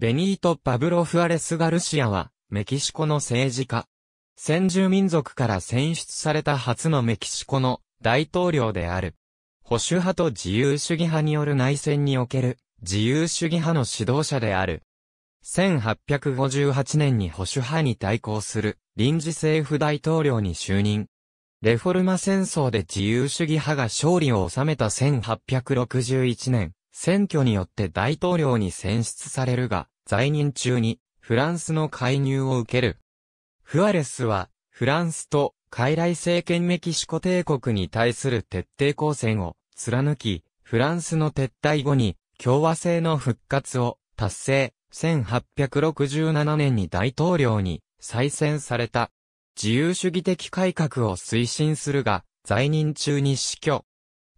ベニート・パブロ・フアレス・ガルシアは、メキシコの政治家。先住民族から選出された初のメキシコの大統領である。保守派と自由主義派による内戦における自由主義派の指導者である。1858年に保守派に対抗する臨時政府大統領に就任。レフォルマ戦争で自由主義派が勝利を収めた1861年、選挙によって大統領に選出されるが、在任中にフランスの介入を受ける。フアレスはフランスと傀儡政権メキシコ帝国に対する徹底抗戦を貫き、フランスの撤退後に共和制の復活を達成、1867年に大統領に再選された。自由主義的改革を推進するが、在任中に死去。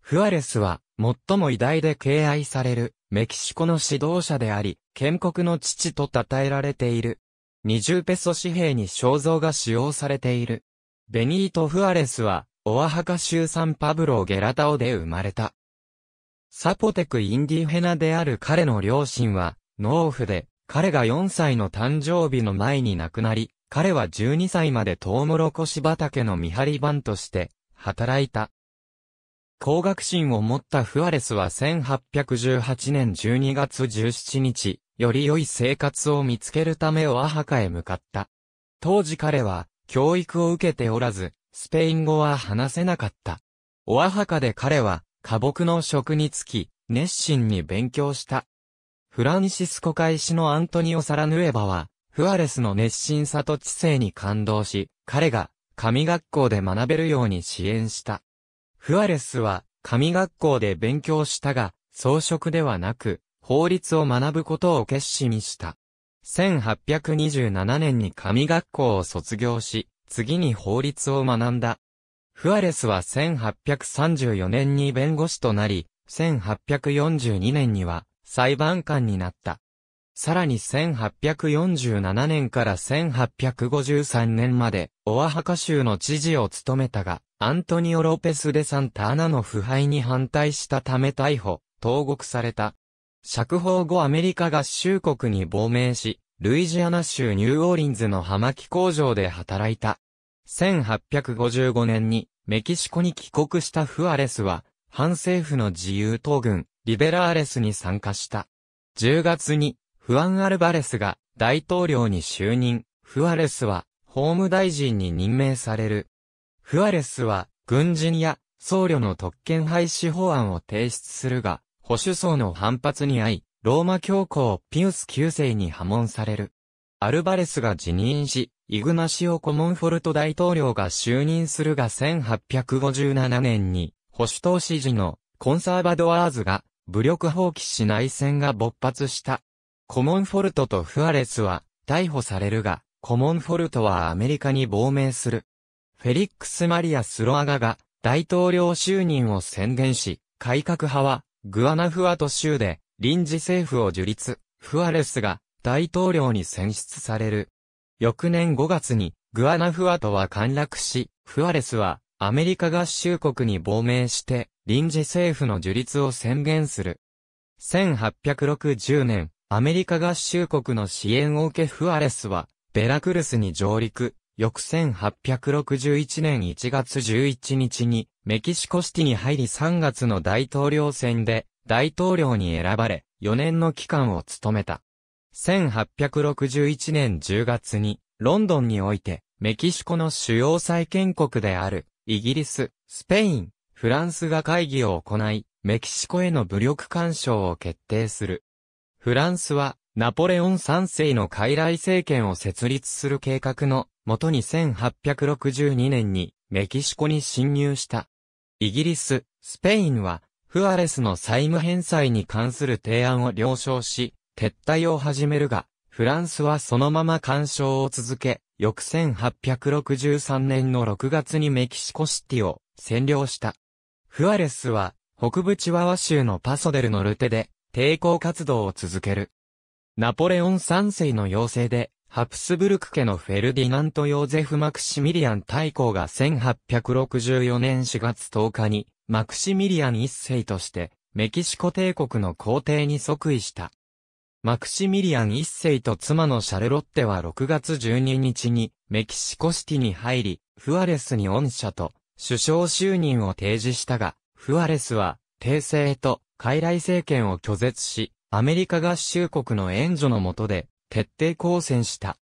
フアレスは最も偉大で敬愛されるメキシコの指導者であり、建国の父と称えられている。二重ペソ紙幣に肖像が使用されている。ベニート・フアレスは、オアハカ州サンパブロ・ゲラタオで生まれた。サポテク・インディヘナである彼の両親は、農夫で、彼が4歳の誕生日の前に亡くなり、彼は12歳までトウモロコシ畑の見張り番として、働いた。工学心を持ったフアレスは1818年12月17日、より良い生活を見つけるためオアハカへ向かった。当時彼は、教育を受けておらず、スペイン語は話せなかった。オアハカで彼は、花木の職につき、熱心に勉強した。フランシスコ会士のアントニオ・サラヌエバは、フアレスの熱心さと知性に感動し、彼が、神学校で学べるように支援した。フアレスは、神学校で勉強したが、装飾ではなく、法律を学ぶことを決心した。1827年に神学校を卒業し、次に法律を学んだ。フアレスは1834年に弁護士となり、1842年には裁判官になった。さらに1847年から1853年まで、オアハカ州の知事を務めたが、アントニオ・ロペス・デ・サンタアナの腐敗に反対したため逮捕、投獄された。釈放後アメリカ合衆国に亡命し、ルイジアナ州ニューオーリンズの葉巻工場で働いた。1855年に、メキシコに帰国したフアレスは、反政府の自由党軍、リベラーレスに参加した。10月に、フアン・アルバレスが大統領に就任。フアレスは法務大臣に任命される。フアレスは軍人や僧侶の特権廃止法案を提出するが、保守層の反発に遭い、ローマ教皇ピウス9世に破門される。アルバレスが辞任し、イグナシオ・コモンフォルト大統領が就任するが1857年に、保守党支持のコンサーバドアーズが武力放棄し内戦が勃発した。コモンフォルトとフアレスは逮捕されるが、コモンフォルトはアメリカに亡命する。フェリックス・マリア・スロアガが大統領就任を宣言し、改革派はグアナフアト州で臨時政府を樹立、フアレスが大統領に選出される。翌年5月にグアナフアトは陥落し、フアレスはアメリカ合衆国に亡命して臨時政府の樹立を宣言する。1860年、アメリカ合衆国の支援を受けフアレスは、ベラクルスに上陸、翌1861年1月11日に、メキシコシティに入り3月の大統領選で、大統領に選ばれ、4年の期間を務めた。1861年10月に、ロンドンにおいて、メキシコの主要再建国である、イギリス、スペイン、フランスが会議を行い、メキシコへの武力干渉を決定する。フランスは、ナポレオン3世の傀儡政権を設立する計画のもとに1862年にメキシコに侵入した。イギリス、スペインは、フアレスの債務返済に関する提案を了承し、撤退を始めるが、フランスはそのまま干渉を続け、翌1863年の6月にメキシコシティを占領した。フアレスは、北部チワワ州のパソデルのルテで、抵抗活動を続ける。ナポレオン3世の要請で、ハプスブルク家のフェルディナント・ヨーゼフ・マクシミリアン大公が1864年4月10日に、マクシミリアン1世として、メキシコ帝国の皇帝に即位した。マクシミリアン1世と妻のシャルロッテは6月12日に、メキシコシティに入り、フアレスに恩赦と、首相就任を提示したが、フアレスは、帝政と傀儡政権を拒絶し、アメリカ合衆国の援助の下で、徹底抗戦した。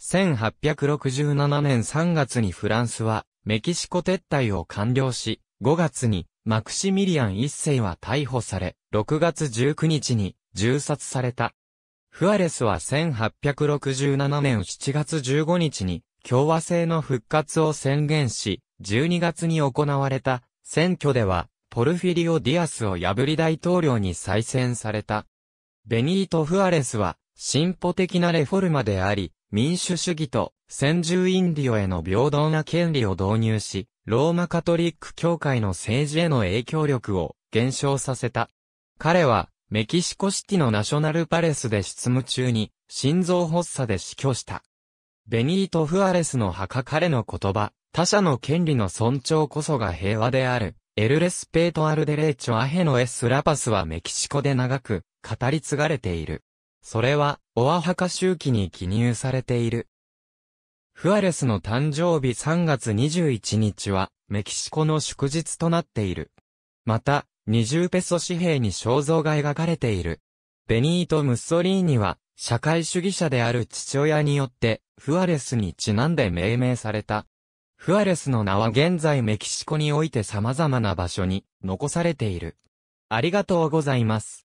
1867年3月にフランスは、メキシコ撤退を完了し、5月に、マクシミリアン一世は逮捕され、6月19日に、銃殺された。フアレスは1867年7月15日に、共和制の復活を宣言し、12月に行われた選挙ではポルフィリオ・ディアスを破り大統領に再選された。ベニート・フアレスは、進歩的なレフォルマであり、民主主義と先住インディオへの平等な権利を導入し、ローマカトリック教会の政治への影響力を減少させた。彼は、メキシコシティのナショナルパレスで執務中に、心臓発作で死去した。ベニート・フアレスの墓彼の言葉、他者の権利の尊重こそが平和である、エルレスペートアルデレーチョアヘノエスラパスはメキシコで長く語り継がれている。それはオアハカ周期に記入されている。フアレスの誕生日3月21日はメキシコの祝日となっている。また、20ペソ紙幣に肖像が描かれている。ベニート・ムッソリーニは社会主義者である父親によってフアレスにちなんで命名された。フアレスの名は現在メキシコにおいて様々な場所に残されている。ありがとうございます。